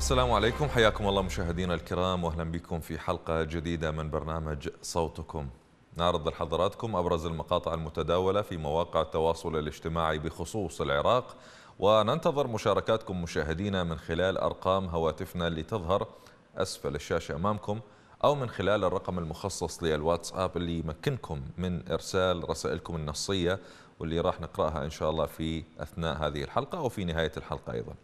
السلام عليكم حياكم الله مشاهدينا الكرام واهلا بكم في حلقه جديده من برنامج صوتكم. نعرض لحضراتكم ابرز المقاطع المتداوله في مواقع التواصل الاجتماعي بخصوص العراق وننتظر مشاركاتكم مشاهدينا من خلال ارقام هواتفنا اللي تظهر اسفل الشاشه امامكم او من خلال الرقم المخصص للواتساب اللي يمكنكم من ارسال رسائلكم النصيه واللي راح نقراها ان شاء الله في اثناء هذه الحلقه او في نهايه الحلقه ايضا.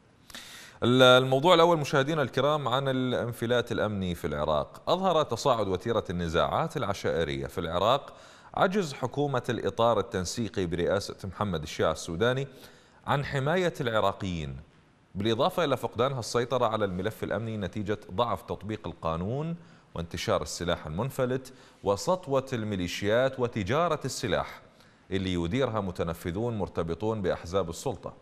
الموضوع الأول مشاهدينا الكرام عن الانفلات الأمني في العراق أظهر تصاعد وتيرة النزاعات العشائرية في العراق عجز حكومة الإطار التنسيقي برئاسة محمد الشيع السوداني عن حماية العراقيين بالإضافة إلى فقدانها السيطرة على الملف الأمني نتيجة ضعف تطبيق القانون وانتشار السلاح المنفلت وسطوة الميليشيات وتجارة السلاح اللي يديرها متنفذون مرتبطون بأحزاب السلطة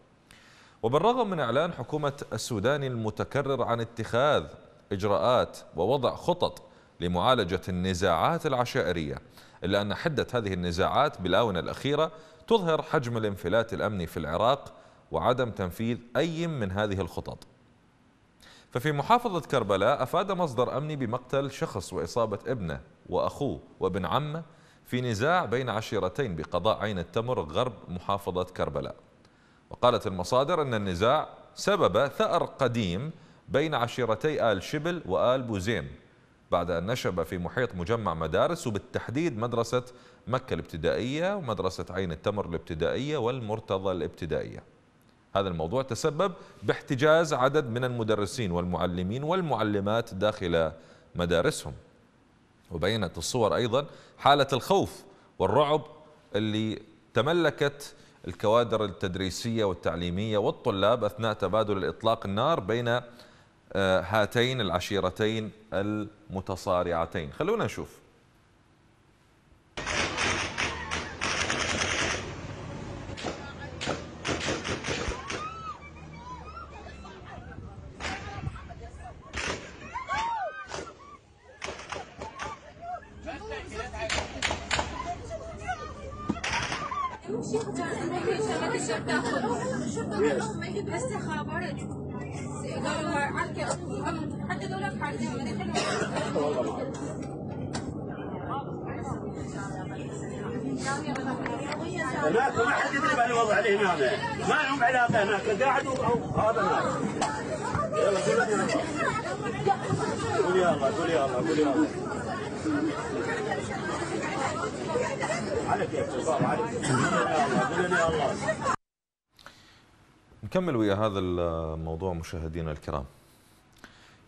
وبالرغم من إعلان حكومة السودان المتكرر عن اتخاذ إجراءات ووضع خطط لمعالجة النزاعات العشائرية إلا أن حدة هذه النزاعات بالآونة الأخيرة تظهر حجم الانفلات الأمني في العراق وعدم تنفيذ أي من هذه الخطط ففي محافظة كربلاء أفاد مصدر أمني بمقتل شخص وإصابة ابنه وأخوه وابن عمه في نزاع بين عشيرتين بقضاء عين التمر غرب محافظة كربلاء وقالت المصادر أن النزاع سبب ثأر قديم بين عشيرتي آل شبل وآل بوزين بعد أن نشب في محيط مجمع مدارس وبالتحديد مدرسة مكة الابتدائية ومدرسة عين التمر الابتدائية والمرتضى الابتدائية هذا الموضوع تسبب باحتجاز عدد من المدرسين والمعلمين والمعلمات داخل مدارسهم وبينت الصور أيضا حالة الخوف والرعب اللي تملكت الكوادر التدريسية والتعليمية والطلاب أثناء تبادل الإطلاق النار بين آه، هاتين العشيرتين المتصارعتين خلونا نشوف نكمل ويا هذا الموضوع مشاهدينا الكرام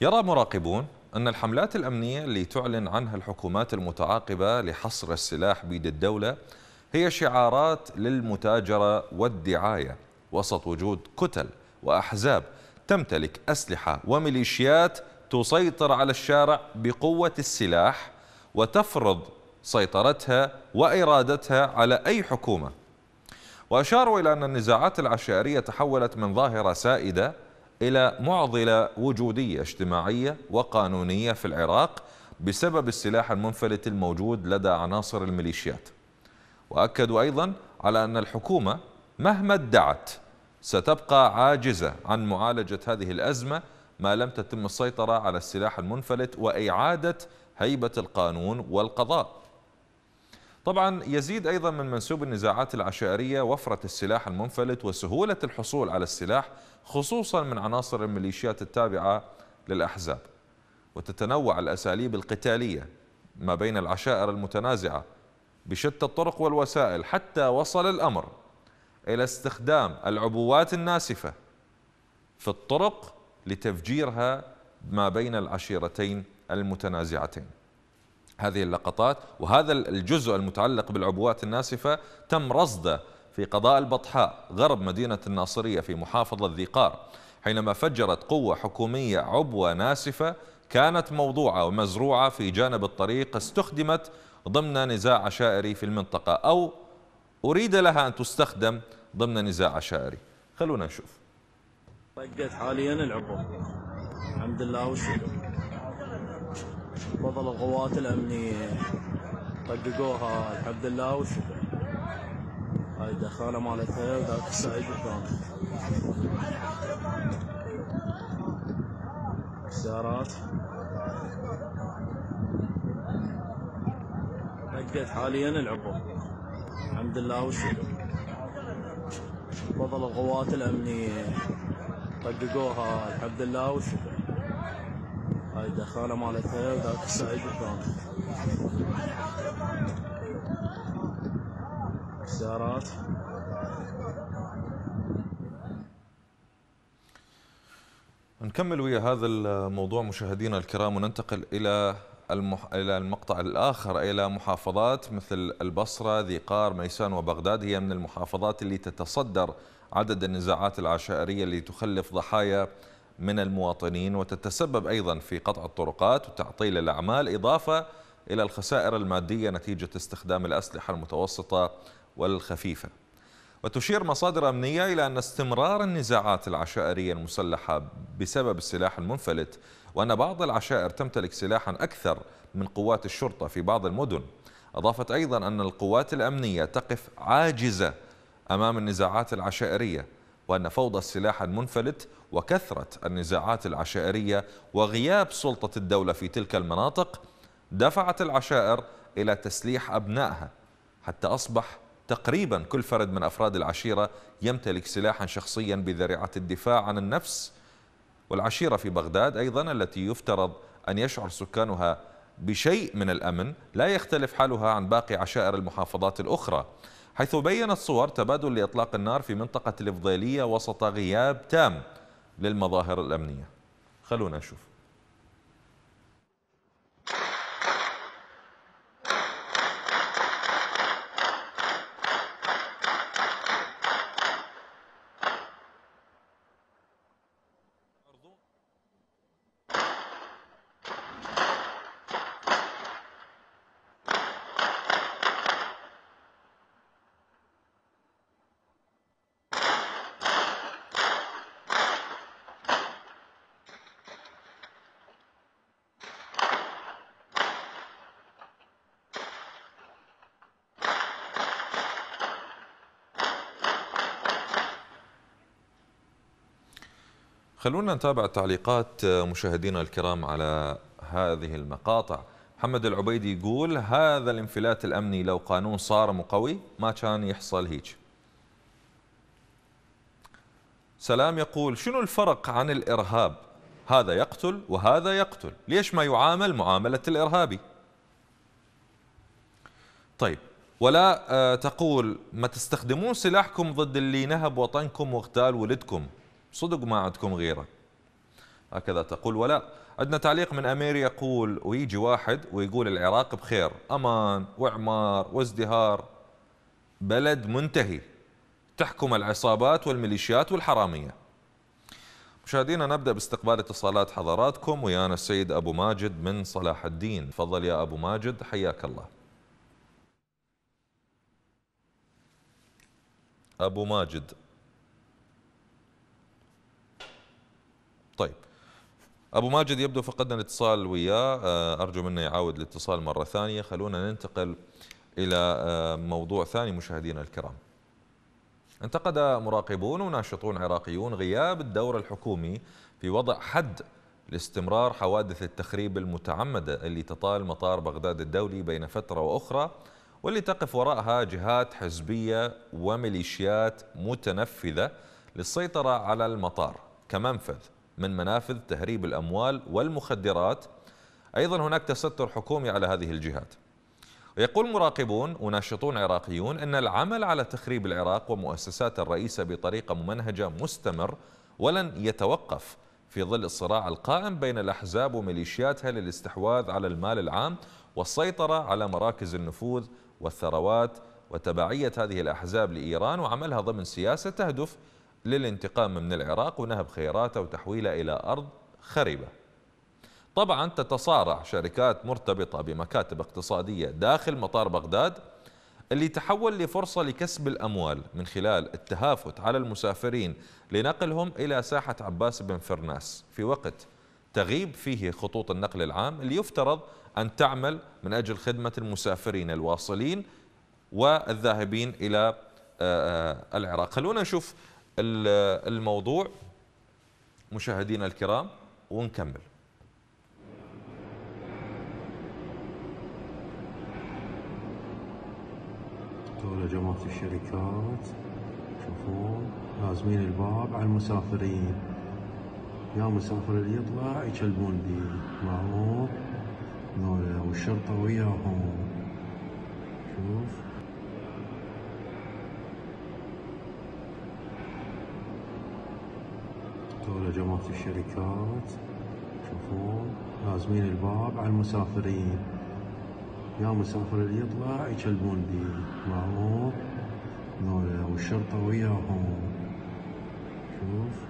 يرى مراقبون أن الحملات الأمنية اللي تعلن عنها الحكومات المتعاقبة لحصر السلاح بيد الدولة هي شعارات للمتاجرة والدعاية وسط وجود كتل وأحزاب تمتلك أسلحة وميليشيات تسيطر على الشارع بقوة السلاح وتفرض سيطرتها وإرادتها على أي حكومة وأشاروا إلى أن النزاعات العشائرية تحولت من ظاهرة سائدة إلى معضلة وجودية اجتماعية وقانونية في العراق بسبب السلاح المنفلت الموجود لدى عناصر الميليشيات وأكدوا أيضا على أن الحكومة مهما ادعت ستبقى عاجزة عن معالجة هذه الأزمة ما لم تتم السيطرة على السلاح المنفلت وإعادة هيبة القانون والقضاء طبعا يزيد أيضا من منسوب النزاعات العشائرية وفرة السلاح المنفلت وسهولة الحصول على السلاح خصوصا من عناصر الميليشيات التابعة للأحزاب وتتنوع الأساليب القتالية ما بين العشائر المتنازعة بشتى الطرق والوسائل حتى وصل الأمر إلى استخدام العبوات الناسفة في الطرق لتفجيرها ما بين العشيرتين المتنازعتين هذه اللقطات وهذا الجزء المتعلق بالعبوات الناسفة تم رصده في قضاء البطحاء غرب مدينة الناصرية في محافظة ذي قار حينما فجرت قوة حكومية عبوة ناسفة كانت موضوعة ومزروعة في جانب الطريق استخدمت ضمن نزاع عشائري في المنطقة أو أريد لها أن تستخدم ضمن نزاع عشائري خلونا نشوف طقت حاليا العبور الحمد لله والشكر بفضل القوات الأمنية طققوها الحمد لله والشكر هاي الدخانة مالتها وذاك السعيد الثاني سيارات طقت حاليا العبور الحمد لله والشكر بفضل القوات الأمنية طققوها الحمد لله وشكرا هاي دخانة مالتها وذاك السعيد الثاني السيارات نكمل ويا هذا الموضوع مشاهدينا الكرام وننتقل الى المح... الى المقطع الاخر الى محافظات مثل البصره ذي قار ميسان وبغداد هي من المحافظات اللي تتصدر عدد النزاعات العشائرية التي تخلف ضحايا من المواطنين وتتسبب أيضا في قطع الطرقات وتعطيل الأعمال إضافة إلى الخسائر المادية نتيجة استخدام الأسلحة المتوسطة والخفيفة وتشير مصادر أمنية إلى أن استمرار النزاعات العشائرية المسلحة بسبب السلاح المنفلت وأن بعض العشائر تمتلك سلاحا أكثر من قوات الشرطة في بعض المدن أضافت أيضا أن القوات الأمنية تقف عاجزة أمام النزاعات العشائرية وأن فوضى السلاح المنفلت وكثرة النزاعات العشائرية وغياب سلطة الدولة في تلك المناطق دفعت العشائر إلى تسليح أبنائها حتى أصبح تقريبا كل فرد من أفراد العشيرة يمتلك سلاحا شخصيا بذريعة الدفاع عن النفس والعشيرة في بغداد أيضا التي يفترض أن يشعر سكانها بشيء من الأمن لا يختلف حالها عن باقي عشائر المحافظات الأخرى حيث بينت صور تبادل لإطلاق النار في منطقة الفضيلية وسط غياب تام للمظاهر الأمنية خلونا نشوف خلونا نتابع تعليقات مشاهدينا الكرام على هذه المقاطع محمد العبيدي يقول هذا الانفلات الأمني لو قانون صارم وقوي ما كان يحصل هيك سلام يقول شنو الفرق عن الإرهاب هذا يقتل وهذا يقتل ليش ما يعامل معاملة الإرهابي طيب ولا آه، تقول ما تستخدمون سلاحكم ضد اللي نهب وطنكم واغتال ولدكم صدق ما عندكم غيره هكذا تقول ولا عندنا تعليق من أمير يقول ويجي واحد ويقول العراق بخير أمان وإعمار وازدهار بلد منتهي تحكم العصابات والميليشيات والحرامية مشاهدينا نبدأ باستقبال اتصالات حضراتكم ويانا السيد أبو ماجد من صلاح الدين تفضل يا أبو ماجد حياك الله أبو ماجد طيب ابو ماجد يبدو فقدنا الاتصال وياه آه، ارجو منه يعاود الاتصال مره ثانيه خلونا ننتقل الى آه، موضوع ثاني مشاهدينا الكرام انتقد مراقبون وناشطون عراقيون غياب الدور الحكومي في وضع حد لاستمرار حوادث التخريب المتعمدة اللي تطال مطار بغداد الدولي بين فترة وأخرى واللي تقف وراءها جهات حزبية وميليشيات متنفذة للسيطرة على المطار كمنفذ من منافذ تهريب الأموال والمخدرات أيضا هناك تستر حكومي على هذه الجهات يقول مراقبون وناشطون عراقيون أن العمل على تخريب العراق ومؤسسات الرئيسة بطريقة ممنهجة مستمر ولن يتوقف في ظل الصراع القائم بين الأحزاب وميليشياتها للاستحواذ على المال العام والسيطرة على مراكز النفوذ والثروات وتبعية هذه الأحزاب لإيران وعملها ضمن سياسة تهدف للانتقام من العراق ونهب خيراته وتحويله إلى أرض خربة طبعا تتصارع شركات مرتبطة بمكاتب اقتصادية داخل مطار بغداد اللي تحول لفرصة لكسب الأموال من خلال التهافت على المسافرين لنقلهم إلى ساحة عباس بن فرناس في وقت تغيب فيه خطوط النقل العام اللي يفترض أن تعمل من أجل خدمة المسافرين الواصلين والذاهبين إلى آه، آه، العراق خلونا نشوف الموضوع مشاهدينا الكرام ونكمل دولة جماعة الشركات شوفون لازمين الباب على المسافرين يا مسافر اللي يطلع يكلمون بي معروف دولة والشرطة وياهم شوف يا جماعة الشركات شوفون لازمين الباب على المسافرين يا مسافر اللي يطلع يكلمون بي معروف دولة والشرطة وياهم شوف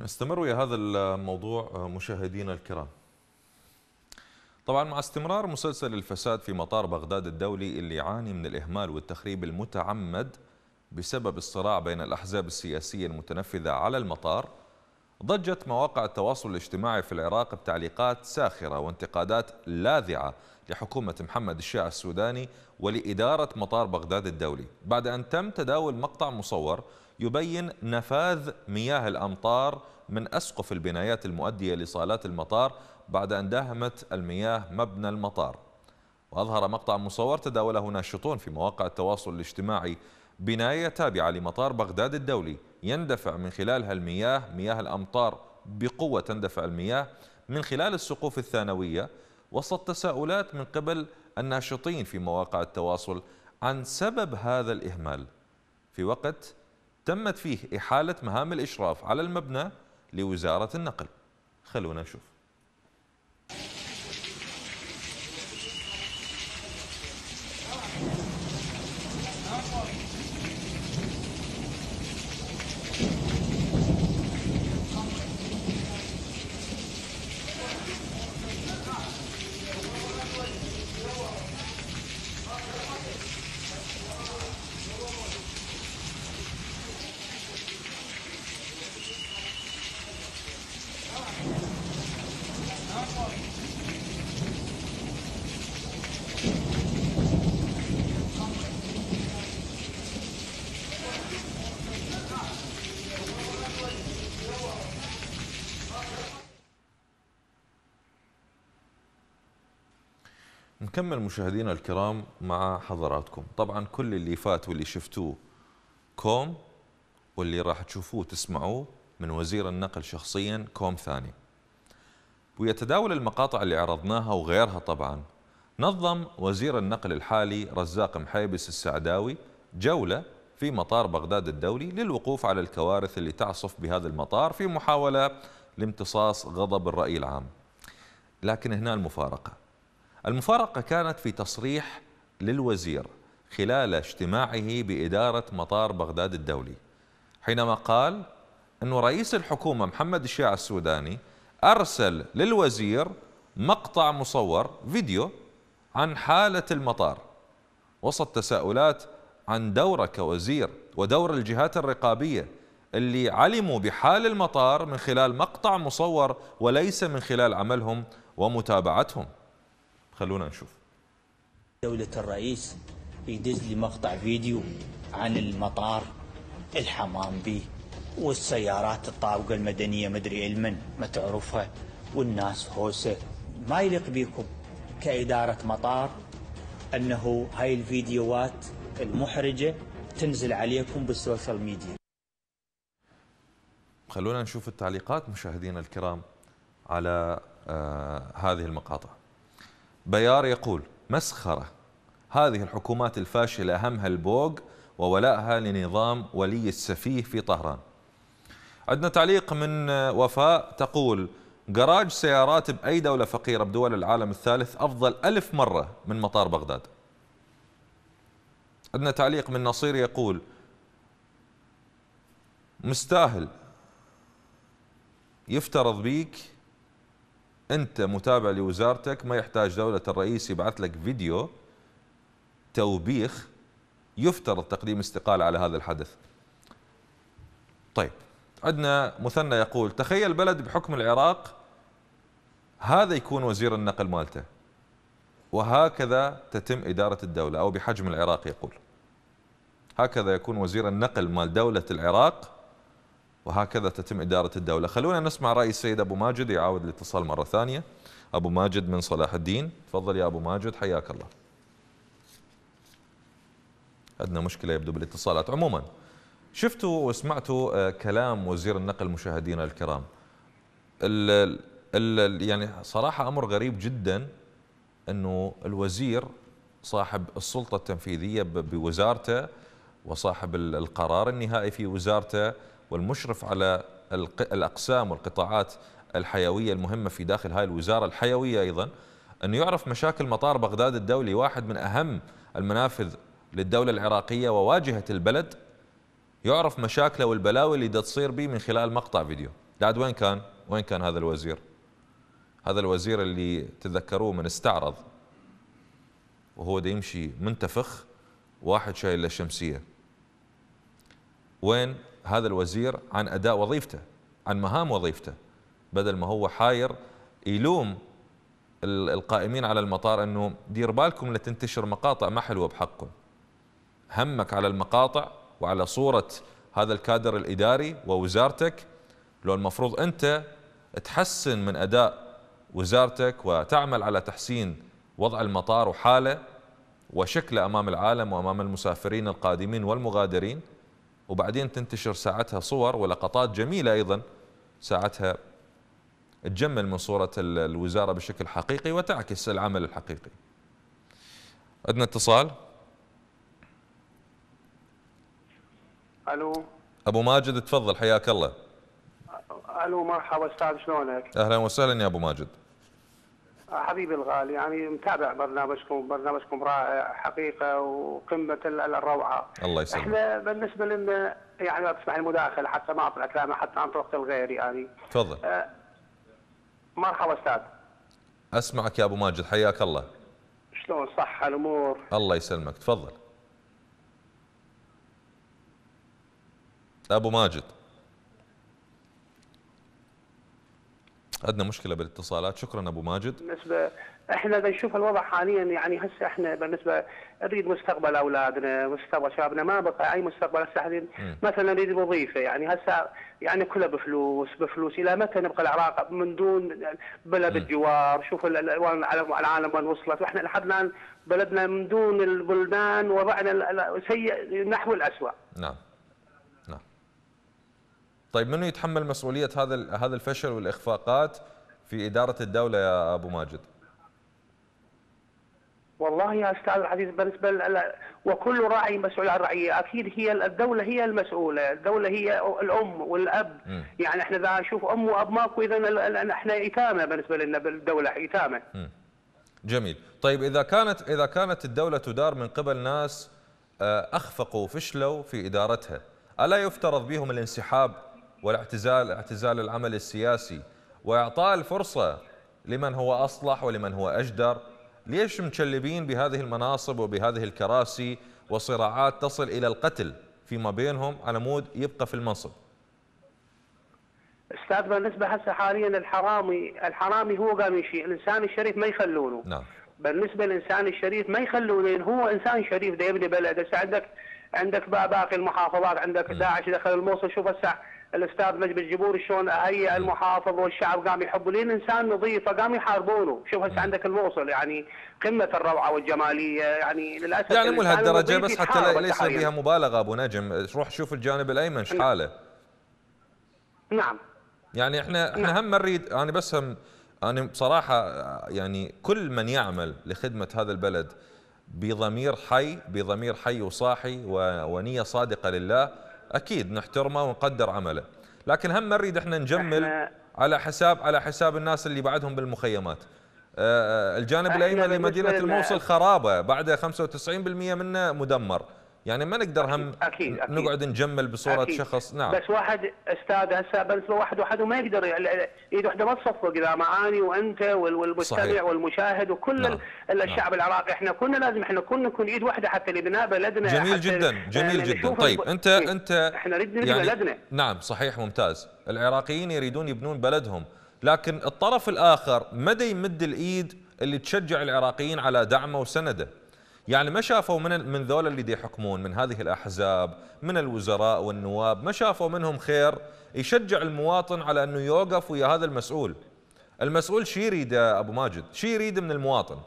نستمر ويا هذا الموضوع مشاهدينا الكرام طبعا مع استمرار مسلسل الفساد في مطار بغداد الدولي اللي يعاني من الإهمال والتخريب المتعمد بسبب الصراع بين الأحزاب السياسية المتنفذة على المطار ضجت مواقع التواصل الاجتماعي في العراق بتعليقات ساخرة وانتقادات لاذعة لحكومة محمد الشاع السوداني ولإدارة مطار بغداد الدولي بعد أن تم تداول مقطع مصور يبين نفاذ مياه الأمطار من أسقف البنايات المؤدية لصالات المطار بعد أن داهمت المياه مبنى المطار وأظهر مقطع مصور تداوله ناشطون في مواقع التواصل الاجتماعي بناية تابعة لمطار بغداد الدولي يندفع من خلالها المياه مياه الأمطار بقوة تندفع المياه من خلال السقوف الثانوية وسط تساؤلات من قبل الناشطين في مواقع التواصل عن سبب هذا الإهمال في وقت تمت فيه إحالة مهام الإشراف على المبنى لوزارة النقل خلونا نشوف نكمل مشاهدينا الكرام مع حضراتكم طبعا كل اللي فات واللي شفتوه كوم واللي راح تشوفوه تسمعوه من وزير النقل شخصيا كوم ثاني ويتداول المقاطع اللي عرضناها وغيرها طبعا نظم وزير النقل الحالي رزاق محيبس السعداوي جولة في مطار بغداد الدولي للوقوف على الكوارث اللي تعصف بهذا المطار في محاولة لامتصاص غضب الرأي العام لكن هنا المفارقة المفارقة كانت في تصريح للوزير خلال اجتماعه بإدارة مطار بغداد الدولي حينما قال أن رئيس الحكومة محمد الشيع السوداني أرسل للوزير مقطع مصور فيديو عن حالة المطار وسط تساؤلات عن دورك كوزير ودور الجهات الرقابية اللي علموا بحال المطار من خلال مقطع مصور وليس من خلال عملهم ومتابعتهم خلونا نشوف دولة الرئيس يدز لي مقطع فيديو عن المطار الحمام بيه والسيارات الطابقة المدنية مدري المن ما تعرفها والناس هوسة ما يليق بيكم كإدارة مطار أنه هاي الفيديوهات المحرجة تنزل عليكم بالسوشيال ميديا خلونا نشوف التعليقات مشاهدينا الكرام على آه هذه المقاطع بيار يقول مسخرة هذه الحكومات الفاشلة أهمها البوق وولائها لنظام ولي السفيه في طهران عندنا تعليق من وفاء تقول جراج سيارات بأي دولة فقيرة بدول العالم الثالث أفضل ألف مرة من مطار بغداد عندنا تعليق من نصير يقول مستاهل يفترض بيك انت متابع لوزارتك ما يحتاج دوله الرئيس يبعث لك فيديو توبيخ يفترض تقديم استقاله على هذا الحدث. طيب عندنا مثنى يقول تخيل بلد بحكم العراق هذا يكون وزير النقل مالته وهكذا تتم إدارة الدولة أو بحجم العراق يقول هكذا يكون وزير النقل مال دولة العراق وهكذا تتم إدارة الدولة خلونا نسمع رأي السيد أبو ماجد يعاود الاتصال مرة ثانية أبو ماجد من صلاح الدين تفضل يا أبو ماجد حياك الله عندنا مشكلة يبدو بالاتصالات عموما شفتوا وسمعتوا آه، كلام وزير النقل مشاهدينا الكرام ال ال يعني صراحة أمر غريب جدا أنه الوزير صاحب السلطة التنفيذية بوزارته وصاحب القرار النهائي في وزارته والمشرف على الأقسام والقطاعات الحيوية المهمة في داخل هذه الوزارة الحيوية أيضا أنه يعرف مشاكل مطار بغداد الدولي واحد من أهم المنافذ للدولة العراقية وواجهة البلد يعرف مشاكله والبلاوي اللي تصير به من خلال مقطع فيديو لعد وين كان؟ وين كان هذا الوزير؟ هذا الوزير اللي تتذكروه من استعرض وهو دا يمشي منتفخ واحد شايل له وين هذا الوزير عن أداء وظيفته عن مهام وظيفته بدل ما هو حاير يلوم القائمين على المطار أنه دير بالكم لتنتشر مقاطع ما حلوة بحقكم همك على المقاطع وعلى صورة هذا الكادر الإداري ووزارتك لو المفروض أنت تحسن من أداء وزارتك وتعمل على تحسين وضع المطار وحاله وشكله أمام العالم وأمام المسافرين القادمين والمغادرين وبعدين تنتشر ساعتها صور ولقطات جميلة أيضا ساعتها تجمل من صورة الوزارة بشكل حقيقي وتعكس العمل الحقيقي عندنا اتصال ألو أبو ماجد تفضل حياك الله ألو مرحبا أستاذ شلونك أهلا وسهلا يا أبو ماجد حبيبي الغالي يعني متابع برنامجكم برنامجكم رائع حقيقه وقمه الروعه الله يسلمك احنا بالنسبه لنا يعني لو تسمح المداخله حتى ما اطلع كلامي حتى عن طرق الغير يعني تفضل آه مرحبا استاذ اسمعك يا ابو ماجد حياك الله شلون صح الامور الله يسلمك تفضل ابو ماجد عندنا مشكله بالاتصالات شكرا ابو ماجد بالنسبه احنا بنشوف الوضع حاليا يعني هسه احنا بالنسبه نريد مستقبل اولادنا مستقبل شبابنا ما بقى اي مستقبل هسه مثلا نريد وظيفه يعني هسه يعني كلها بفلوس بفلوس الى متى نبقى العراق من دون بلد الجوار شوف العالم وين وصلت واحنا لحد الان بلدنا من دون البلدان وضعنا سيء نحو الاسوء نعم طيب منو يتحمل مسؤوليه هذا هذا الفشل والاخفاقات في اداره الدوله يا ابو ماجد؟ والله يا استاذ العزيز بالنسبه وكل راعي مسؤول عن رعيه، اكيد هي الدوله هي المسؤوله، الدوله هي الام والاب، م. يعني احنا اذا اشوف ام واب ماكو اذا احنا ايتامه بالنسبه لنا بالدوله ايتامه. جميل، طيب اذا كانت اذا كانت الدوله تدار من قبل ناس آه، اخفقوا وفشلوا في ادارتها، الا يفترض بهم الانسحاب والاعتزال اعتزال العمل السياسي واعطاء الفرصه لمن هو اصلح ولمن هو اجدر ليش مكلبين بهذه المناصب وبهذه الكراسي وصراعات تصل الى القتل فيما بينهم على مود يبقى في المنصب استاذ بالنسبه هسه حاليا الحرامي الحرامي هو قام يشيء الانسان الشريف ما يخلونه نعم بالنسبه للانسان الشريف ما يخلونه لان هو انسان شريف ده يبني بلد هسه عندك عندك باقي المحافظات عندك داعش دخل الموصل شوف هسه الاستاذ نجم الجبور شلون هيئ المحافظ والشعب قام يحبوا لين انسان نظيفه قام يحاربونه شوف هسه عندك الموصل يعني قمه الروعه والجماليه يعني للاسف يعني مو لهالدرجه بس حتى ليس بها مبالغه ابو نجم روح شوف الجانب الايمن ايش نعم. حاله نعم يعني احنا نعم. احنا نعم. هم نريد انا بس هم انا بصراحه يعني كل من يعمل لخدمه هذا البلد بضمير حي بضمير حي وصاحي ونيه صادقه لله اكيد نحترمه ونقدر عمله لكن هم ما نريد احنا نجمل على حساب على حساب الناس اللي بعدهم بالمخيمات آه، آه، الجانب الايمن لمدينه الموصل خرابه بعد 95% منه مدمر يعني ما نقدر هم أكيد أكيد نقعد نجمل بصوره أكيد شخص نعم بس واحد استاذ هسه بس واحد وحده ما يقدر ايد وحده ما تصفق اذا معاني وانت والمستمع صحيح. والمشاهد وكل نعم. نعم. الشعب نعم. العراقي احنا كلنا لازم احنا كلنا نكون ايد واحده حتى لبناء بلدنا جميل جدا جميل يعني جدا طيب انت إيه، انت احنا نريد نبني يعني بلدنا نعم صحيح ممتاز العراقيين يريدون يبنون بلدهم لكن الطرف الاخر مدى يمد الايد اللي تشجع العراقيين على دعمه وسنده يعني ما شافوا من من ذول اللي دي يحكمون من هذه الاحزاب من الوزراء والنواب ما شافوا منهم خير يشجع المواطن على انه يوقف ويا هذا المسؤول المسؤول شي يريده ابو ماجد شي يريد من المواطن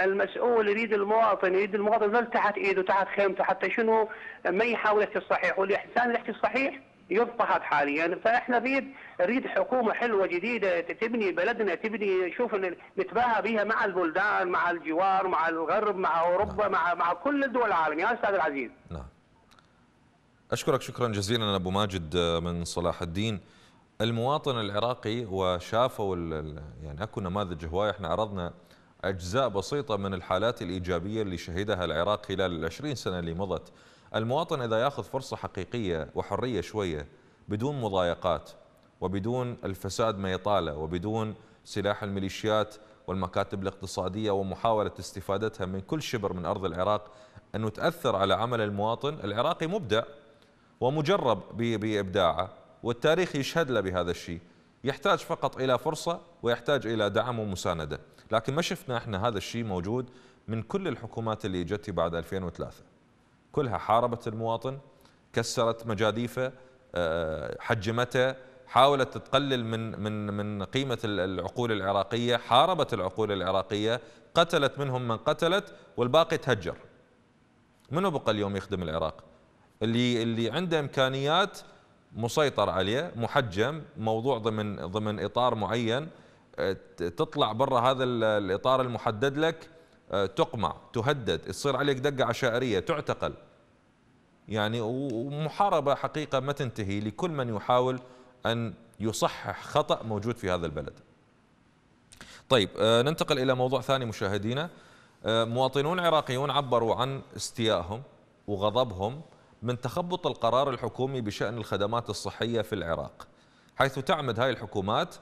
المسؤول يريد المواطن يريد المواطن يظل تحت ايده تحت خيمته حتى شنو ما يحاول يحكي الصحيح والاحسان يحكي الصحيح يضطهد حاليا فاحنا نريد نريد حكومه حلوه جديده تبني بلدنا تبني شوف نتباهى بها مع البلدان مع الجوار مع الغرب مع اوروبا نعم. مع مع كل الدول العالم يا استاذ العزيز نعم اشكرك شكرا جزيلا ابو ماجد آه، من صلاح الدين المواطن العراقي وشافوا يعني اكو نماذج هوايه احنا عرضنا اجزاء بسيطه من الحالات الايجابيه اللي شهدها العراق خلال ال 20 سنه اللي مضت المواطن إذا ياخذ فرصة حقيقية وحرية شوية بدون مضايقات وبدون الفساد ما يطاله وبدون سلاح الميليشيات والمكاتب الاقتصادية ومحاولة استفادتها من كل شبر من أرض العراق أنه تأثر على عمل المواطن العراقي مبدع ومجرب بإبداعه والتاريخ يشهد له بهذا الشيء يحتاج فقط إلى فرصة ويحتاج إلى دعم ومساندة لكن ما شفنا احنا هذا الشيء موجود من كل الحكومات اللي جت بعد 2003 كلها حاربت المواطن كسرت مجاديفه آه، آه، حجمته حاولت تقلل من من من قيمه العقول العراقيه حاربت العقول العراقيه قتلت منهم من قتلت والباقي تهجر منو بقى اليوم يخدم العراق اللي اللي عنده امكانيات مسيطر عليه محجم موضوع ضمن ضمن اطار معين آه، تطلع برا هذا الاطار المحدد لك آه، تقمع تهدد تصير عليك دقة عشائرية تعتقل يعني ومحاربة حقيقة ما تنتهي لكل من يحاول أن يصحح خطأ موجود في هذا البلد طيب آه، ننتقل إلى موضوع ثاني مشاهدينا آه، مواطنون عراقيون عبروا عن استيائهم وغضبهم من تخبط القرار الحكومي بشأن الخدمات الصحية في العراق حيث تعمد هاي الحكومات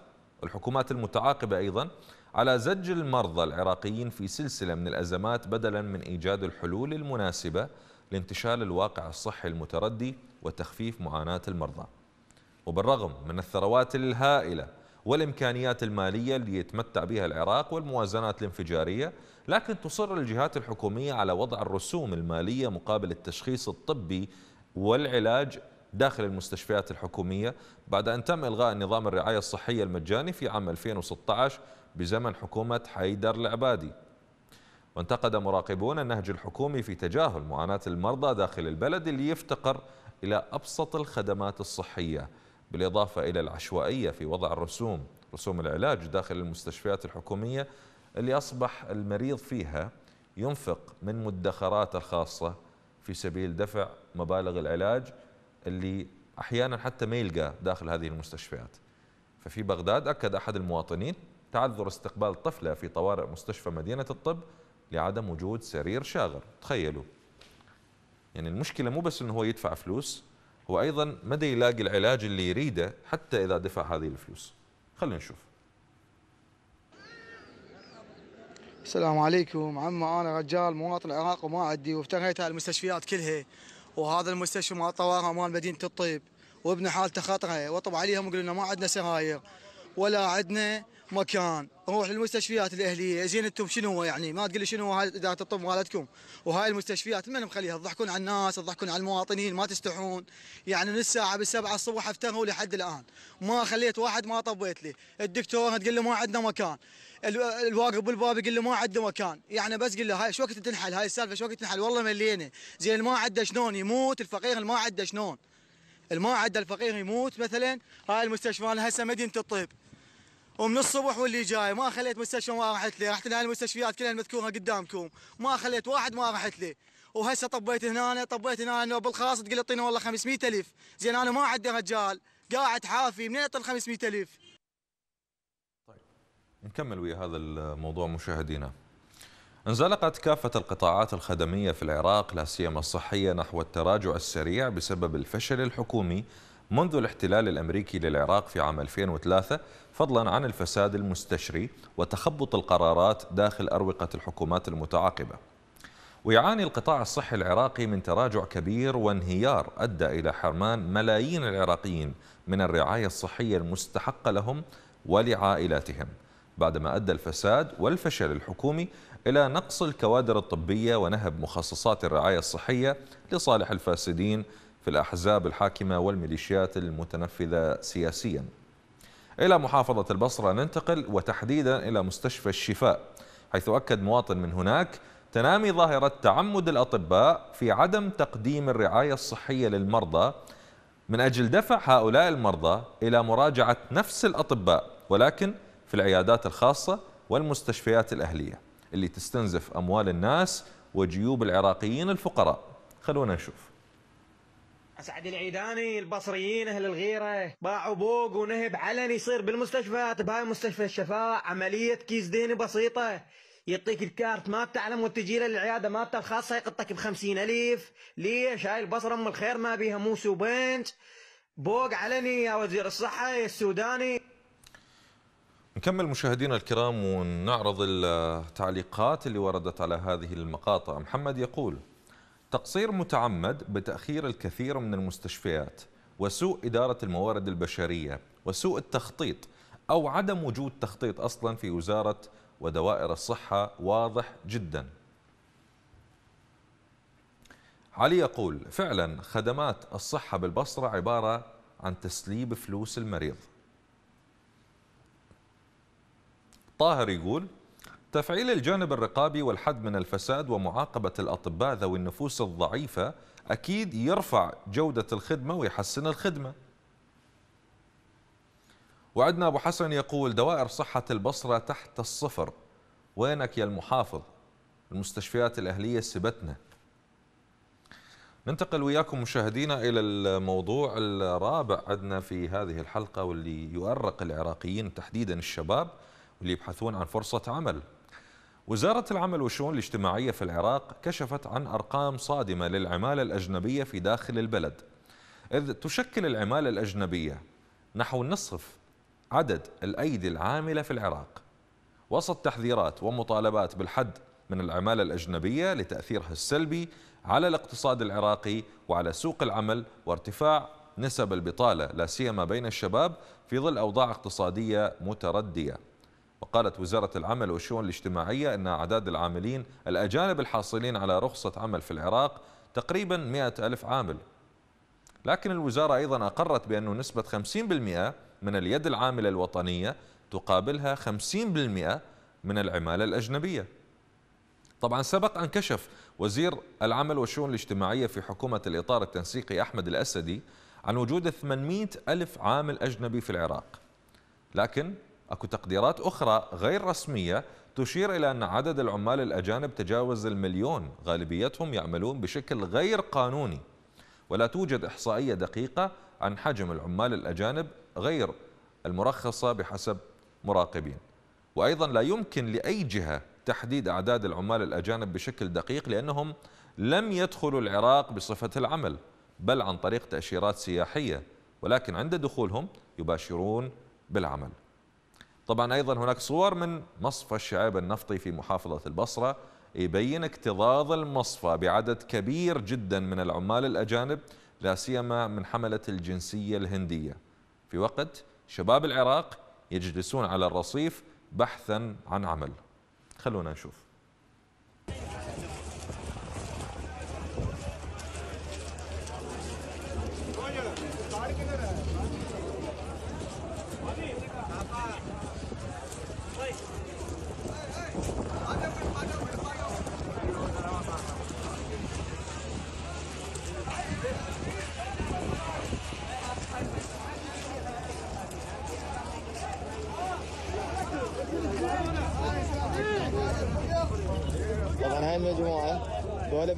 الحكومات المتعاقبة أيضا على زج المرضى العراقيين في سلسلة من الأزمات بدلا من إيجاد الحلول المناسبة لانتشال الواقع الصحي المتردي وتخفيف معاناة المرضى وبالرغم من الثروات الهائلة والإمكانيات المالية اللي يتمتع بها العراق والموازنات الانفجارية لكن تصر الجهات الحكومية على وضع الرسوم المالية مقابل التشخيص الطبي والعلاج داخل المستشفيات الحكومية بعد أن تم إلغاء نظام الرعاية الصحية المجاني في عام 2016 بزمن حكومة حيدر العبادي وانتقد مراقبون النهج الحكومي في تجاهل معاناة المرضى داخل البلد اللي يفتقر إلى أبسط الخدمات الصحية بالإضافة إلى العشوائية في وضع الرسوم رسوم العلاج داخل المستشفيات الحكومية اللي أصبح المريض فيها ينفق من مدخراته الخاصة في سبيل دفع مبالغ العلاج اللي أحيانا حتى ما يلقى داخل هذه المستشفيات ففي بغداد أكد أحد المواطنين تعذر استقبال طفلة في طوارئ مستشفى مدينة الطب لعدم وجود سرير شاغر تخيلوا يعني المشكلة مو بس أنه هو يدفع فلوس هو أيضا مدى يلاقي العلاج اللي يريده حتى إذا دفع هذه الفلوس خلينا نشوف السلام عليكم عم انا رجال مواطن العراق وما عندي وافتغيت على المستشفيات كلها وهذا المستشفى مال طوارئ مال مدينه الطيب وابن حالته خطره وطب عليهم وقالوا لنا ما عندنا سراير ولا عندنا مكان نروح للمستشفيات الاهليه زين انتم شنو هو يعني ما تقول لي شنو هاي اداره الطب مالتكم وهاي المستشفيات من مخليها تضحكون على الناس تضحكون على المواطنين ما تستحون يعني من الساعه بالسبعة الصبح افتروا لحد الان ما خليت واحد ما طبيت لي الدكتور تقول له ما عندنا مكان الواقف بالباب يقول له ما عنده مكان يعني بس قل له هاي شو وقت تنحل هاي السالفه شو وقت تنحل والله ملينا زين ما عنده شلون يموت الفقير اللي ما عنده شلون اللي ما عنده الفقير يموت مثلا هاي المستشفى هسه مدينه الطب ومن الصبح واللي جاي ما خليت مستشفى ما رحت لي رحت لها المستشفيات كلها المذكوره قدامكم ما خليت واحد ما رحت لي وهسه طبيت هنا طبيت هنا انه بالخاص تقول اعطيني والله 500000 زين انا ما عندي رجال قاعد حافي منين اعطي 500000 طيب نكمل ويا هذا الموضوع مشاهدينا انزلقت كافة القطاعات الخدمية في العراق لا سيما الصحية نحو التراجع السريع بسبب الفشل الحكومي منذ الاحتلال الأمريكي للعراق في عام 2003 فضلا عن الفساد المستشري وتخبط القرارات داخل أروقة الحكومات المتعاقبة ويعاني القطاع الصحي العراقي من تراجع كبير وانهيار أدى إلى حرمان ملايين العراقيين من الرعاية الصحية المستحقة لهم ولعائلاتهم بعدما أدى الفساد والفشل الحكومي إلى نقص الكوادر الطبية ونهب مخصصات الرعاية الصحية لصالح الفاسدين في الأحزاب الحاكمة والميليشيات المتنفذة سياسياً إلى محافظة البصرة ننتقل وتحديدا إلى مستشفى الشفاء حيث أكد مواطن من هناك تنامي ظاهرة تعمد الأطباء في عدم تقديم الرعاية الصحية للمرضى من أجل دفع هؤلاء المرضى إلى مراجعة نفس الأطباء ولكن في العيادات الخاصة والمستشفيات الأهلية اللي تستنزف أموال الناس وجيوب العراقيين الفقراء خلونا نشوف اسعد العيداني البصريين اهل الغيره باعوا بوق ونهب علني يصير بالمستشفى بهاي مستشفى الشفاء عمليه كيس ديني بسيطه يعطيك الكارت ما على وتجي تجي للعياده مالته الخاصه يقطك بخمسين ألف ليش هاي البصره ام الخير ما بيها موس وبنج بوق علني يا وزير الصحه يا السوداني نكمل مشاهدينا الكرام ونعرض التعليقات اللي وردت على هذه المقاطع محمد يقول تقصير متعمد بتأخير الكثير من المستشفيات وسوء إدارة الموارد البشرية وسوء التخطيط أو عدم وجود تخطيط أصلا في وزارة ودوائر الصحة واضح جدا علي يقول فعلا خدمات الصحة بالبصرة عبارة عن تسليب فلوس المريض طاهر يقول تفعيل الجانب الرقابي والحد من الفساد ومعاقبة الأطباء ذوي النفوس الضعيفة أكيد يرفع جودة الخدمة ويحسن الخدمة وعدنا أبو حسن يقول دوائر صحة البصرة تحت الصفر وينك يا المحافظ المستشفيات الأهلية سبتنا ننتقل وياكم مشاهدينا إلى الموضوع الرابع عندنا في هذه الحلقة واللي يؤرق العراقيين تحديدا الشباب واللي يبحثون عن فرصة عمل وزارة العمل والشؤون الاجتماعية في العراق كشفت عن أرقام صادمة للعمالة الأجنبية في داخل البلد إذ تشكل العمالة الأجنبية نحو نصف عدد الأيدي العاملة في العراق وسط تحذيرات ومطالبات بالحد من العمالة الأجنبية لتأثيرها السلبي على الاقتصاد العراقي وعلى سوق العمل وارتفاع نسب البطالة لا سيما بين الشباب في ظل أوضاع اقتصادية متردية وقالت وزارة العمل والشؤون الاجتماعية أن أعداد العاملين الأجانب الحاصلين على رخصة عمل في العراق تقريبا 100 ألف عامل لكن الوزارة أيضا أقرت بأن نسبة 50% من اليد العاملة الوطنية تقابلها 50% من العمالة الأجنبية طبعا سبق أن كشف وزير العمل والشؤون الاجتماعية في حكومة الإطار التنسيقي أحمد الأسدي عن وجود 800 ألف عامل أجنبي في العراق لكن أكو تقديرات أخرى غير رسمية تشير إلى أن عدد العمال الأجانب تجاوز المليون غالبيتهم يعملون بشكل غير قانوني ولا توجد إحصائية دقيقة عن حجم العمال الأجانب غير المرخصة بحسب مراقبين وأيضا لا يمكن لأي جهة تحديد أعداد العمال الأجانب بشكل دقيق لأنهم لم يدخلوا العراق بصفة العمل بل عن طريق تأشيرات سياحية ولكن عند دخولهم يباشرون بالعمل طبعا أيضا هناك صور من مصفى الشعب النفطي في محافظة البصرة يبين اكتظاظ المصفى بعدد كبير جدا من العمال الأجانب لا سيما من حملة الجنسية الهندية في وقت شباب العراق يجلسون على الرصيف بحثا عن عمل خلونا نشوف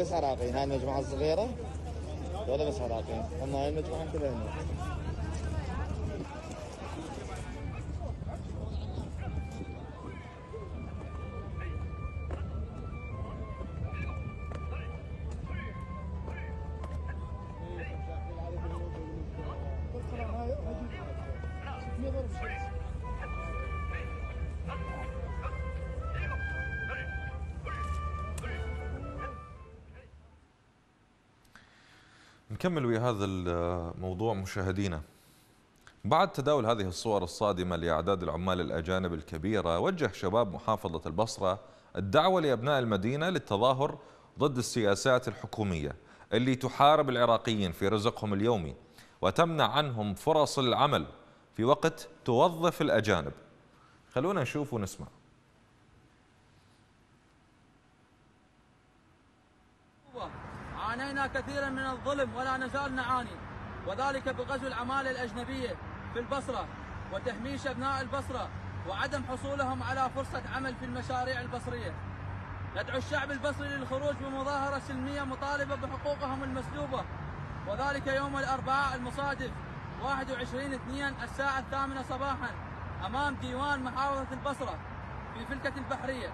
بس عراقي هاي المجموعه الصغيره هذول بس عراقي هم هاي المجموعه كلها نكمل بهذا الموضوع مشاهدينا بعد تداول هذه الصور الصادمة لأعداد العمال الأجانب الكبيرة وجه شباب محافظة البصرة الدعوة لأبناء المدينة للتظاهر ضد السياسات الحكومية اللي تحارب العراقيين في رزقهم اليومي وتمنع عنهم فرص العمل في وقت توظف الأجانب خلونا نشوف ونسمع كثيرا من الظلم ولا نزال نعاني وذلك بغزو العمالة الأجنبية في البصرة وتهميش أبناء البصرة وعدم حصولهم على فرصة عمل في المشاريع البصرية ندعو الشعب البصري للخروج بمظاهرة سلمية مطالبة بحقوقهم المسلوبة وذلك يوم الأربعاء المصادف 21 2 الساعة الثامنة صباحا أمام ديوان محافظة البصرة في فلكة البحرية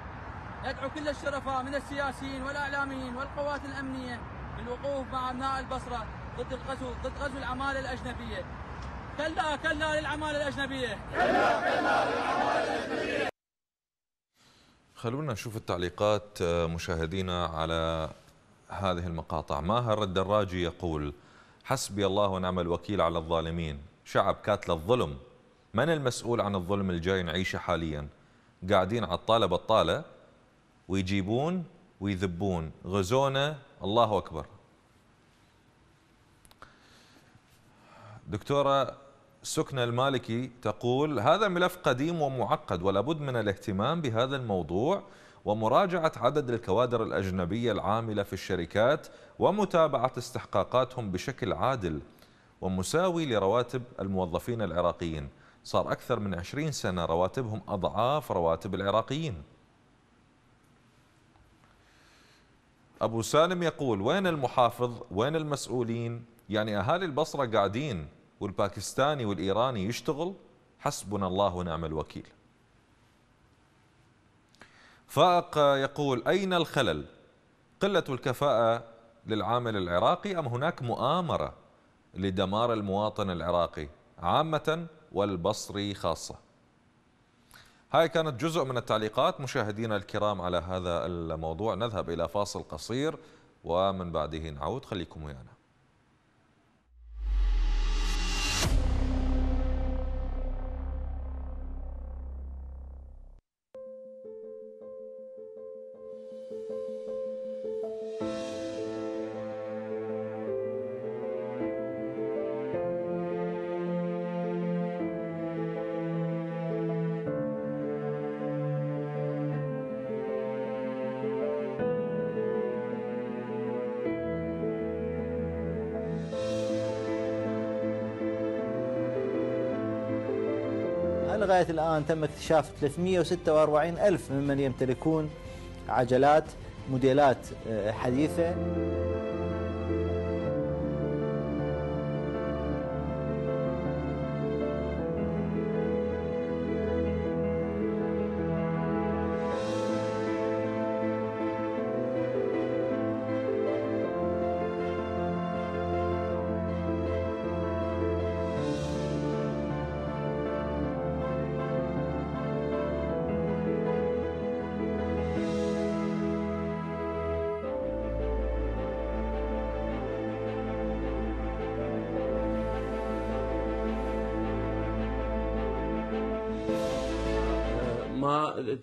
ندعو كل الشرفاء من السياسيين والإعلاميين والقوات الأمنية بالوقوف مع ابناء البصره ضد الغزو ضد غزو العماله الاجنبيه. كلا كلا للعماله الاجنبيه. كلا كلا للعماله الاجنبيه. خلونا نشوف التعليقات آه، مشاهدينا على هذه المقاطع ماهر الدراجي يقول حسبي الله ونعم الوكيل على الظالمين شعب كاتل الظلم من المسؤول عن الظلم الجاي نعيشه حاليا قاعدين على الطالة بطالة ويجيبون ويذبون غزونا الله أكبر دكتورة سكنة المالكي تقول هذا ملف قديم ومعقد ولابد من الاهتمام بهذا الموضوع ومراجعة عدد الكوادر الأجنبية العاملة في الشركات ومتابعة استحقاقاتهم بشكل عادل ومساوي لرواتب الموظفين العراقيين صار أكثر من 20 سنة رواتبهم أضعاف رواتب العراقيين أبو سالم يقول وين المحافظ وين المسؤولين يعني أهالي البصرة قاعدين والباكستاني والإيراني يشتغل حسبنا الله ونعم الوكيل فائق يقول أين الخلل قلة الكفاءة للعامل العراقي أم هناك مؤامرة لدمار المواطن العراقي عامة والبصري خاصة هاي كانت جزء من التعليقات مشاهدينا الكرام على هذا الموضوع نذهب إلى فاصل قصير ومن بعده نعود خليكم ويانا الآن تم اكتشاف 346 ألف ممن يمتلكون عجلات موديلات آه، حديثة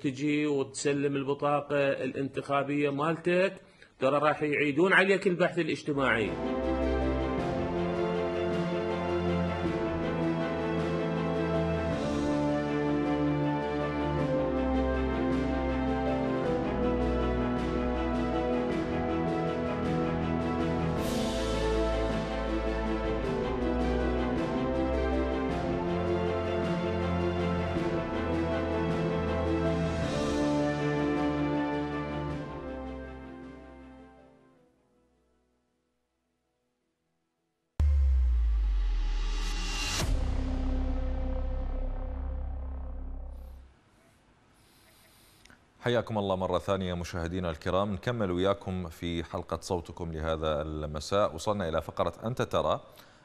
تجي وتسلم البطاقة الانتخابية مالتك ترى راح يعيدون عليك البحث الاجتماعي حياكم الله مرة ثانية مشاهدينا الكرام نكمل وياكم في حلقة صوتكم لهذا المساء وصلنا إلى فقرة أنت ترى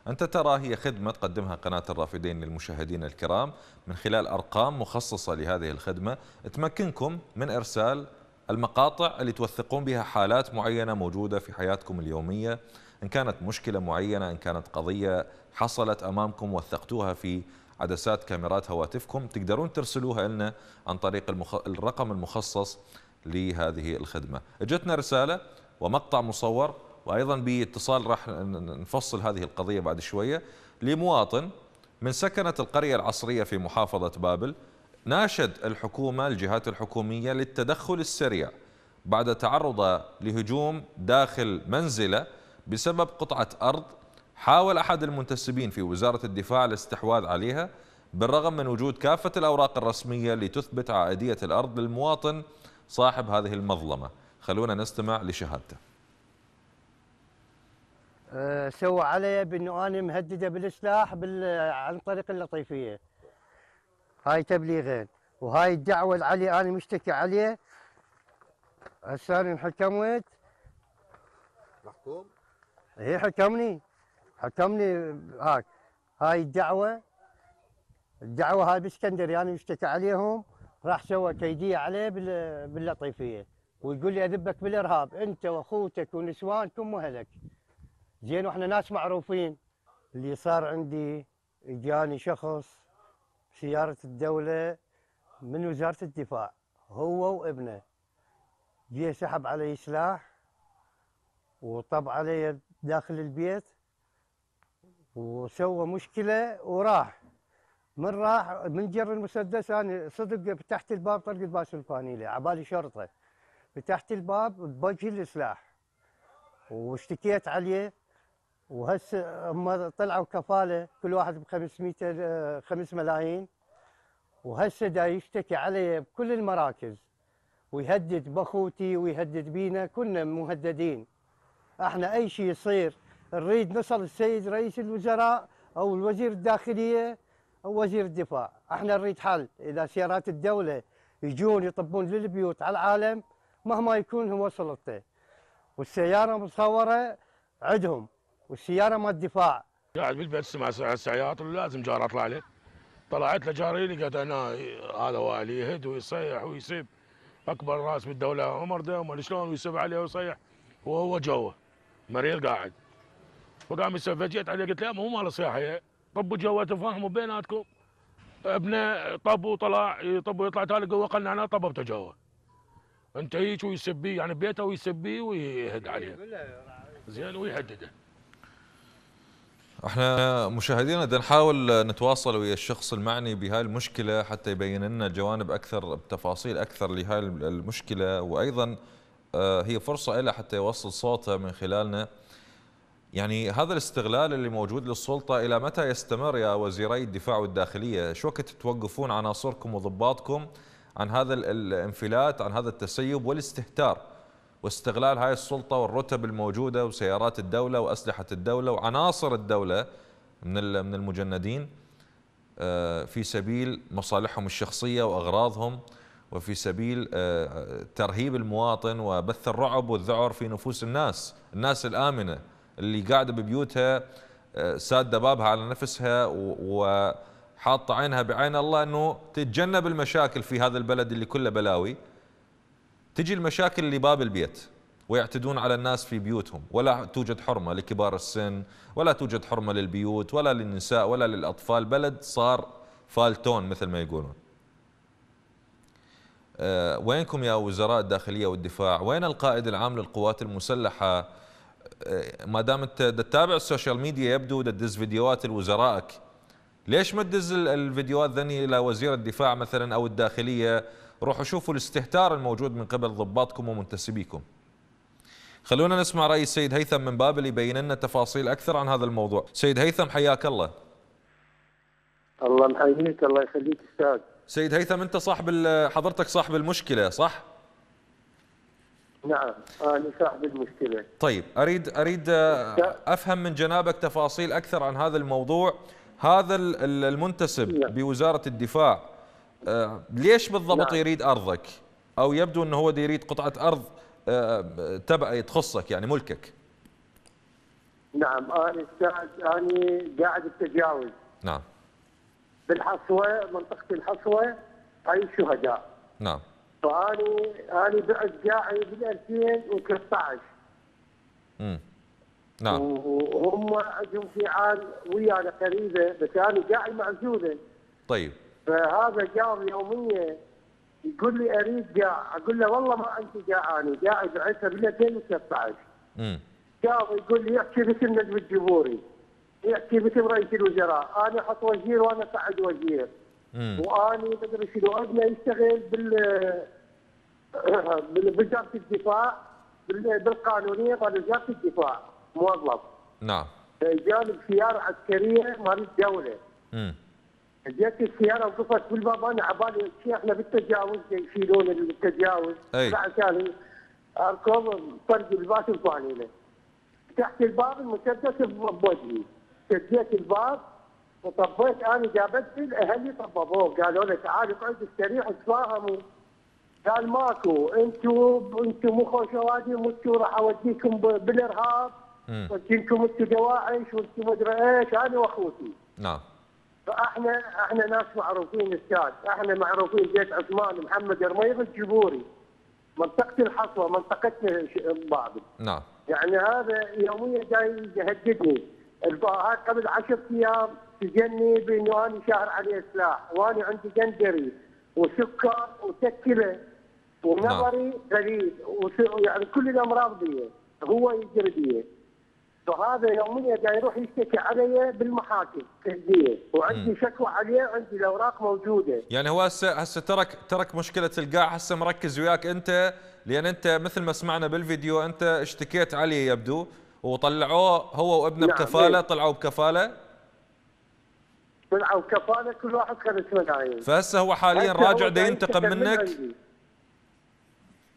أنت ترى هي خدمة تقدمها قناة الرافدين للمشاهدين الكرام من خلال أرقام مخصصة لهذه الخدمة تمكنكم من إرسال المقاطع اللي توثقون بها حالات معينة موجودة في حياتكم اليومية إن كانت مشكلة معينة إن كانت قضية حصلت أمامكم وثقتوها في عدسات كاميرات هواتفكم تقدرون ترسلوها لنا عن طريق المخ... الرقم المخصص لهذه الخدمة اجتنا رسالة ومقطع مصور وأيضا باتصال راح نفصل هذه القضية بعد شوية لمواطن من سكنة القرية العصرية في محافظة بابل ناشد الحكومة الجهات الحكومية للتدخل السريع بعد تعرضه لهجوم داخل منزله بسبب قطعة أرض حاول أحد المنتسبين في وزارة الدفاع الاستحواذ عليها بالرغم من وجود كافة الأوراق الرسمية لتثبت عائدية الأرض للمواطن صاحب هذه المظلمة خلونا نستمع لشهادته أه، سوى علي بأنه أنا مهددة بالإسلاح بال... عن طريق اللطيفية هاي تبليغين وهاي الدعوة العلي أنا مشتكي عليه هسه أنا انحكمت محكوم؟ هي حكمني حكمني هاك هاي الدعوه الدعوه هاي باسكندريه يعني انا مشتكى عليهم راح سوى كيديه عليه باللطيفيه ويقول لي اذبك بالارهاب انت واخوتك ونسوانكم واهلك زين واحنا ناس معروفين اللي صار عندي اجاني شخص سياره الدوله من وزاره الدفاع هو وابنه جه سحب علي سلاح وطب علي داخل البيت وسوى مشكله وراح من راح من جر المسدس انا صدق فتحت الباب طلقت باسم الفانيله عبالي شرطه فتحت الباب بوجهي السلاح واشتكيت عليه وهسه هم طلعوا كفاله كل واحد ب 500 5 ملايين وهسه دا يشتكي علي بكل المراكز ويهدد باخوتي ويهدد بينا كنا مهددين احنا اي شيء يصير نريد نصل السيد رئيس الوزراء او الوزير الداخليه او وزير الدفاع احنا نريد حل اذا سيارات الدوله يجون يطبون للبيوت على العالم مهما يكون هو سلطته والسياره مصوره عندهم والسياره مال الدفاع قاعد بالبيت سمع السيارات لازم جاره اطلع له طلعت له جاري لقيت انا هذا وائل يهد ويصيح ويسب اكبر راس بالدوله عمر ده شلون ويسب عليه ويصيح وهو جوه مريض قاعد فقام فجيت عليه قلت له مو مال الصياحه طبوا جوا تفاهموا بيناتكم ابنه طب وطلع طب ويطلع تالي قوه قلنا طببته جوا انت هيك ويسبيه يعني بيته ويسبيه ويهد إيه، عليه زين ويهدده احنا مشاهدينا بدنا نحاول نتواصل ويا الشخص المعني بهاي المشكله حتى يبين لنا جوانب اكثر بتفاصيل اكثر لهاي المشكله وايضا آه، هي فرصه له حتى يوصل صوته من خلالنا يعني هذا الاستغلال اللي موجود للسلطة إلى متى يستمر يا وزيري الدفاع والداخلية شو وقت توقفون عناصركم وضباطكم عن هذا الانفلات عن هذا التسيب والاستهتار واستغلال هاي السلطة والرتب الموجودة وسيارات الدولة وأسلحة الدولة وعناصر الدولة من من المجندين آه، في سبيل مصالحهم الشخصية وأغراضهم وفي سبيل آه، ترهيب المواطن وبث الرعب والذعر في نفوس الناس الناس الآمنة اللي قاعده ببيوتها آه، ساده بابها على نفسها وحاطه عينها بعين الله انه تتجنب المشاكل في هذا البلد اللي كله بلاوي تجي المشاكل اللي باب البيت ويعتدون على الناس في بيوتهم ولا توجد حرمة لكبار السن ولا توجد حرمة للبيوت ولا للنساء ولا للأطفال بلد صار فالتون مثل ما يقولون أه وينكم يا وزراء الداخلية والدفاع وين القائد العام للقوات المسلحة ما دام انت تتابع السوشيال ميديا يبدو تدز فيديوهات لوزرائك ليش ما تدز الفيديوهات ذني الى وزير الدفاع مثلا او الداخليه روحوا شوفوا الاستهتار الموجود من قبل ضباطكم ومنتسبيكم خلونا نسمع راي السيد هيثم من بابل يبين لنا تفاصيل اكثر عن هذا الموضوع سيد هيثم حياك الله الله محييك الله يخليك استاذ سيد هيثم انت صاحب حضرتك صاحب المشكله صح نعم انا صاحب المشكله طيب اريد اريد افهم من جنابك تفاصيل اكثر عن هذا الموضوع هذا المنتسب نعم. بوزاره الدفاع آه، ليش بالضبط نعم. يريد ارضك او يبدو انه هو يريد قطعه ارض آه، تبع تخصك يعني ملكك نعم انا اني قاعد التجاوز نعم بالحصوه منطقه الحصوه اي شهداء نعم فاني انا بعت قاعي بال 2013 امم نعم وهم عندهم في عام ويانا قريبه بس انا قاعي معزوله طيب فهذا جار يوميا يقول لي اريد قاع اقول له والله ما عندي قاع انا قاعد بعتها بال 2013 امم يقول لي احكي باسم نجم الجمهوري يحكي باسم رئيس الوزراء انا احط وزير وانا صعد وزير واني ما ادري شنو ابنه يشتغل بال بوزاره الدفاع بالقانونيه مال وزاره الدفاع موظف نعم جانب سياره عسكريه مال الدوله امم جت السياره وقفت بالباب انا عبالي شيء احنا بالتجاوز يعني يشيلون التجاوز عشان اركض طرد الباب القانوني فتحت الباب المسدس بوجهي شديت الباب وطبيت انا جابتني اهلي طببوه قالوا لي تعال اقعد استريح تفاهموا قال ماكو انتوا انتوا مو اوادي انتوا راح اوديكم بالارهاب وديكم انتوا دواعش وانتوا ما ادري ايش انا واخوتي نعم فاحنا احنا ناس معروفين استاذ احنا معروفين بيت عثمان محمد رميض الجبوري منطقه الحصوه منطقتنا بعض نعم يعني هذا يوميا جاي يهددني الفؤاد قبل 10 ايام تجني بانه انا شاهر عليه سلاح وانا عندي جندري وسكر وتكله ونظري قليل نعم. يعني كل الامراض دي هو يجري بي فهذا يوميا قاعد يعني يروح يشتكي علي بالمحاكم تهديه وعندي شكوى عليه عندي الاوراق موجوده يعني هو هسه هسه ترك ترك مشكله القاع هسه مركز وياك انت لان انت مثل ما سمعنا بالفيديو انت اشتكيت عليه يبدو وطلعوه هو وابنه نعم بكفاله إيه. طلعوا بكفاله طلعوا بكفاله كل واحد خذ ملايين فهسه هو حاليا راجع دا ينتقم منك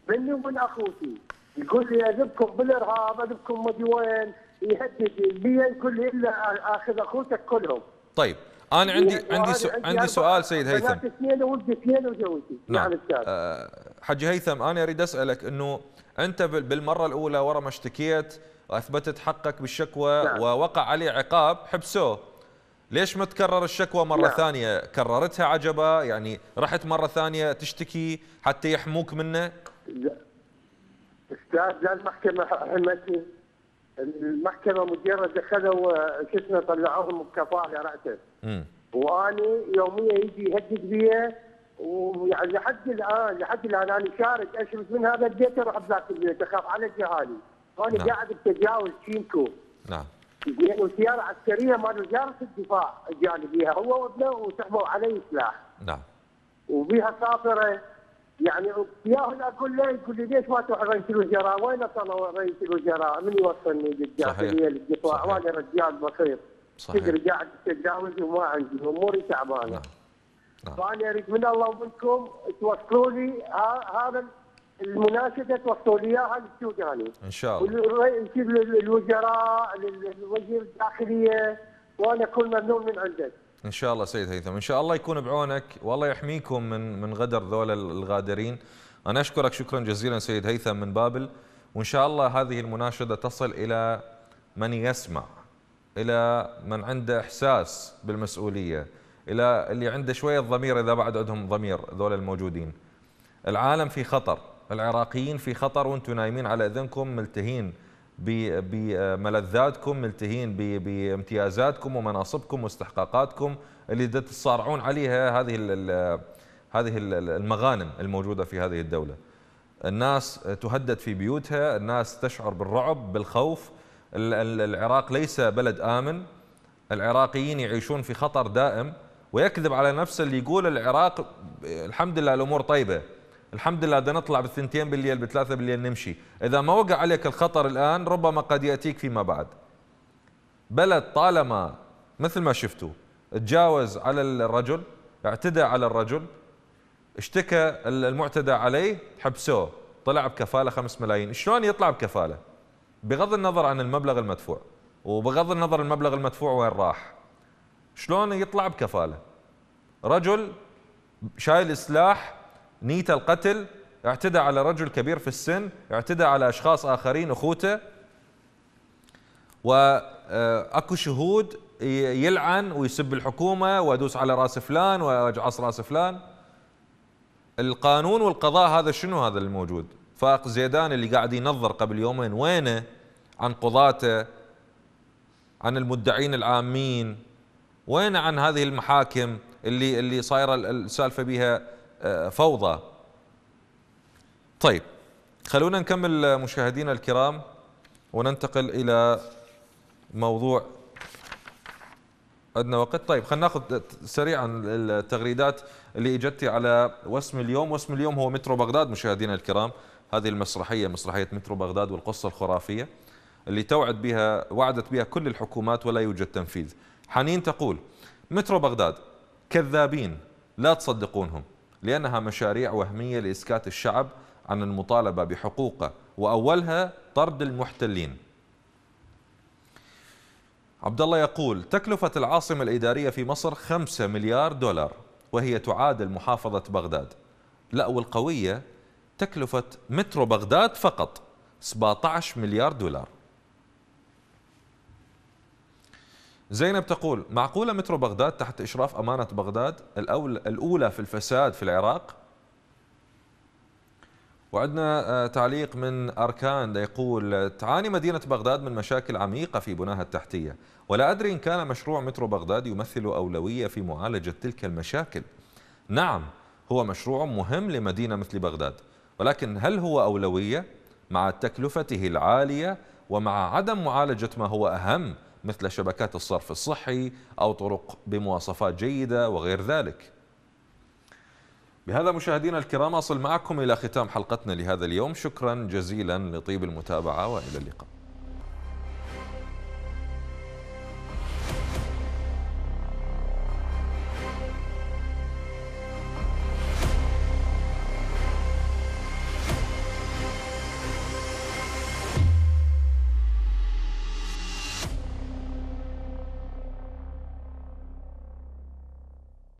مني ومن اخوتي يقول لي اذبكم بالارهاب اذبكم ما ادري وين يهدد البيئه يقول لي الا اخذ اخوتك كلهم طيب انا إيه، عندي عندي عندي سؤال سيد هيثم اثنين اثنين وزوجتي نعم يعني أه حجي هيثم انا اريد اسالك انه انت بالمره الاولى ورا ما اشتكيت واثبتت حقك بالشكوى نعم. ووقع عليه عقاب حبسوه ليش ما تكرر الشكوى مره نعم. ثانيه كررتها عجبا يعني رحت مره ثانيه تشتكي حتى يحموك منه استاذ لا المحكمه حمتني المحكمه مجرد دخلوا شو اسمه طلعوهم بكفاءه على راسه واني يوميا يجي يهدد بيا ويعني لحد الان لحد الان انا شارك اشرد من هذا البيت اروح بذاك البيت اخاف على جهالي هون نعم. قاعد بتجاوز شينكو نعم وسيارة عسكرية مال وزارة الدفاع الجانبية هو وابنه وسحبوا عليه سلاح نعم وبيها ساطرة يعني ياهل اقول له يقول لي ليش ما تروح رئيس الوزراء؟ وين اطلع رئيس الوزراء؟ من يوصلني للداخلية للدفاع؟ وانا رجال بسيط تدري قاعد بتجاوز وما عندي اموري تعبانه نعم. نعم. فانا اريد من الله ومنكم توصلوا لي هذا المناشده توصلوا لي اياها للسوداني. ان شاء الله. نجيب للوزراء للوزير الداخليه وانا اكون ممنون من عندك. ان شاء الله سيد هيثم، ان شاء الله يكون بعونك والله يحميكم من من غدر ذول الغادرين. انا اشكرك شكرا جزيلا سيد هيثم من بابل وان شاء الله هذه المناشده تصل الى من يسمع الى من عنده احساس بالمسؤوليه الى اللي عنده شويه ضمير اذا بعد عندهم ضمير ذول الموجودين العالم في خطر العراقيين في خطر وانتم نايمين على اذنكم ملتهين بملذاتكم ملتهين بامتيازاتكم ومناصبكم واستحقاقاتكم اللي تتصارعون عليها هذه هذه المغانم الموجوده في هذه الدوله. الناس تهدد في بيوتها، الناس تشعر بالرعب، بالخوف. العراق ليس بلد امن. العراقيين يعيشون في خطر دائم ويكذب على نفسه اللي يقول العراق الحمد لله الامور طيبه. الحمد لله بدنا نطلع بالثنتين بالليل بالثلاثة بالليل نمشي إذا ما وقع عليك الخطر الآن ربما قد يأتيك فيما بعد بلد طالما مثل ما شفتوا تجاوز على الرجل اعتدى على الرجل اشتكى المعتدى عليه حبسوه طلع بكفالة 5 ملايين شلون يطلع بكفالة بغض النظر عن المبلغ المدفوع وبغض النظر المبلغ المدفوع وين راح شلون يطلع بكفالة رجل شايل سلاح نية القتل اعتدى على رجل كبير في السن اعتدى على أشخاص آخرين أخوته وأكو شهود يلعن ويسب الحكومة وأدوس على رأس فلان وأجعص رأس فلان القانون والقضاء هذا شنو هذا الموجود فاق زيدان اللي قاعد ينظر قبل يومين وينه عن قضاته عن المدعين العامين وين عن هذه المحاكم اللي اللي صايره السالفه بها فوضى طيب خلونا نكمل مشاهدينا الكرام وننتقل إلى موضوع أدنى وقت طيب خلينا ناخذ سريعا التغريدات اللي اجتي على وسم اليوم وسم اليوم هو مترو بغداد مشاهدينا الكرام هذه المسرحية مسرحية مترو بغداد والقصة الخرافية اللي توعد بها وعدت بها كل الحكومات ولا يوجد تنفيذ حنين تقول مترو بغداد كذابين لا تصدقونهم لأنها مشاريع وهمية لإسكات الشعب عن المطالبة بحقوقه وأولها طرد المحتلين عبد الله يقول تكلفة العاصمة الإدارية في مصر 5 مليار دولار وهي تعادل محافظة بغداد لا والقوية تكلفة مترو بغداد فقط 17 مليار دولار زينب تقول معقولة مترو بغداد تحت إشراف أمانة بغداد الأولى في الفساد في العراق وعندنا آه، تعليق من أركان يقول تعاني مدينة بغداد من مشاكل عميقة في بناها التحتية ولا أدري إن كان مشروع مترو بغداد يمثل أولوية في معالجة تلك المشاكل نعم هو مشروع مهم لمدينة مثل بغداد ولكن هل هو أولوية مع تكلفته العالية ومع عدم معالجة ما هو أهم مثل شبكات الصرف الصحي أو طرق بمواصفات جيدة وغير ذلك بهذا مشاهدينا الكرام أصل معكم إلى ختام حلقتنا لهذا اليوم شكرا جزيلا لطيب المتابعة وإلى اللقاء